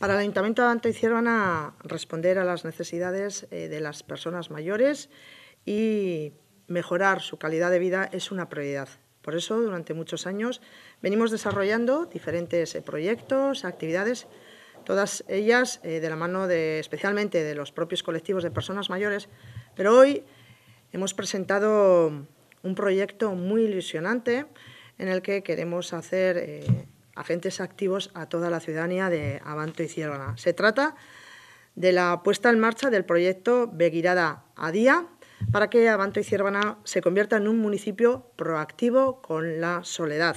Para el Ayuntamiento de Anteicia a responder a las necesidades eh, de las personas mayores y mejorar su calidad de vida es una prioridad. Por eso, durante muchos años, venimos desarrollando diferentes eh, proyectos, actividades, todas ellas eh, de la mano de, especialmente de los propios colectivos de personas mayores, pero hoy hemos presentado un proyecto muy ilusionante en el que queremos hacer agentes activos a toda la ciudadanía de Avanto y Ciérvana. Se trata de la puesta en marcha del proyecto Beguirada a Día para que Abanto y Ciervana se convierta en un municipio proactivo con la soledad.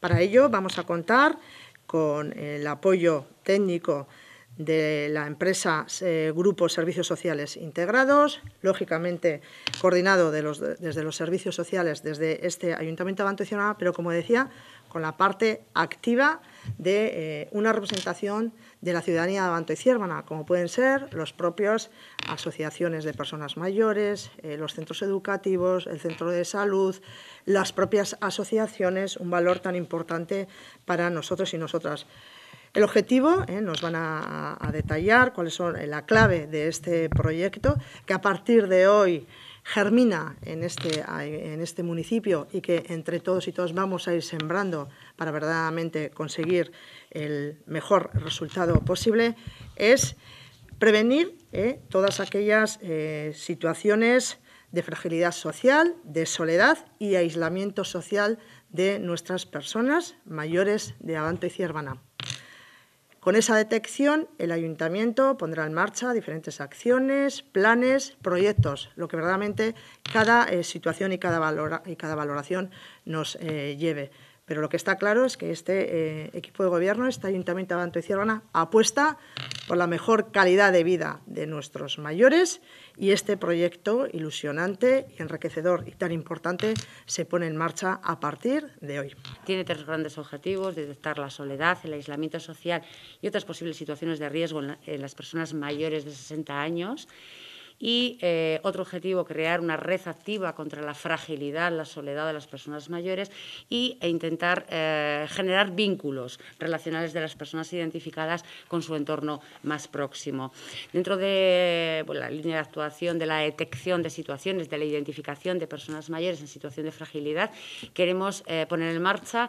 Para ello vamos a contar con el apoyo técnico de la empresa eh, Grupo Servicios Sociales Integrados, lógicamente coordinado de los, desde los servicios sociales desde este Ayuntamiento de Bantucionada, pero como decía, con la parte activa de eh, una representación de la ciudadanía de Abanto y como pueden ser los propios asociaciones de personas mayores, eh, los centros educativos, el centro de salud, las propias asociaciones, un valor tan importante para nosotros y nosotras. El objetivo, eh, nos van a, detallar cuáles son eh, la clave de este proyecto, que a partir de hoy germina este, en este, municipio y que entre todos y todas vamos a ir sembrando para verdaderamente conseguir el mejor resultado posible, es prevenir eh, todas aquellas situaciones de fragilidad social, de soledad y aislamiento social de nuestras personas mayores de Abanto y Ciervana. Con esa detección, el ayuntamiento pondrá en marcha diferentes acciones, planes, proyectos, lo que verdaderamente cada eh, situación y cada, cada, valoración nos eh, lleve. Pero lo que está claro es que este eh, equipo de gobierno, este ayuntamiento de Abanto y Ciervana, apuesta por la mejor calidad de vida de nuestros mayores y este proyecto ilusionante, enriquecedor y tan importante se pone en marcha a partir de hoy. Tiene tres grandes objetivos, detectar la soledad, el aislamiento social y otras posibles situaciones de riesgo en, las personas mayores de 60 años y eh, otro objetivo, crear una red activa contra la fragilidad, la soledad de las personas mayores y, e intentar eh, generar vínculos relacionales de las personas identificadas con su entorno más próximo. Dentro de la línea de actuación de la detección de situaciones, de la identificación de personas mayores en situación de fragilidad, queremos eh, poner en marcha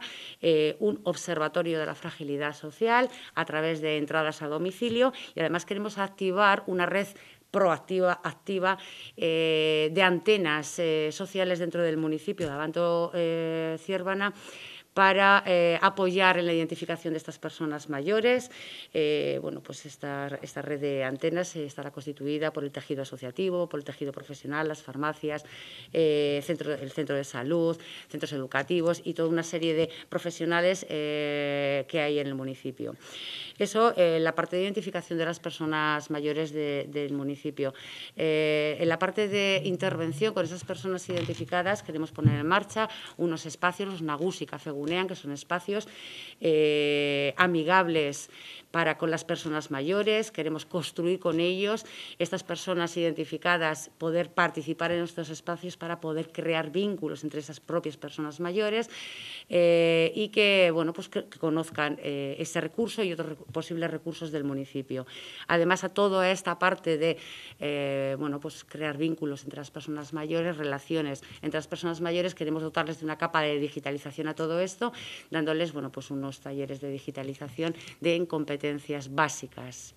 un observatorio de la fragilidad social a través de entradas a domicilio y además queremos activar una red proactiva, activa, eh, de antenas eh, sociales dentro del municipio de Abanto eh, Ciervana para eh, apoyar en la identificación de estas personas mayores. Eh, bueno, pues esta, esta, red de antenas eh, estará constituida por el tejido asociativo, por el tejido profesional, las farmacias, el centro de salud, centros educativos y toda una serie de profesionales que hay en el municipio. Eso, la parte de identificación de las personas mayores del municipio. en la parte de intervención con esas personas identificadas queremos poner en marcha unos espacios, los Nagus y Café que son espacios eh, amigables para con las personas mayores, queremos construir con ellos, estas personas identificadas, poder participar en nuestros espacios para poder crear vínculos entre esas propias personas mayores eh, y que, bueno, pues que, conozcan eh, ese recurso y otros posibles recursos del municipio. Además, a toda esta parte de, eh, bueno, pues crear vínculos entre las personas mayores, relaciones entre las personas mayores, queremos dotarles de una capa de digitalización a todo esto, dándoles, bueno, pues unos talleres de digitalización de incompetencia competencias básicas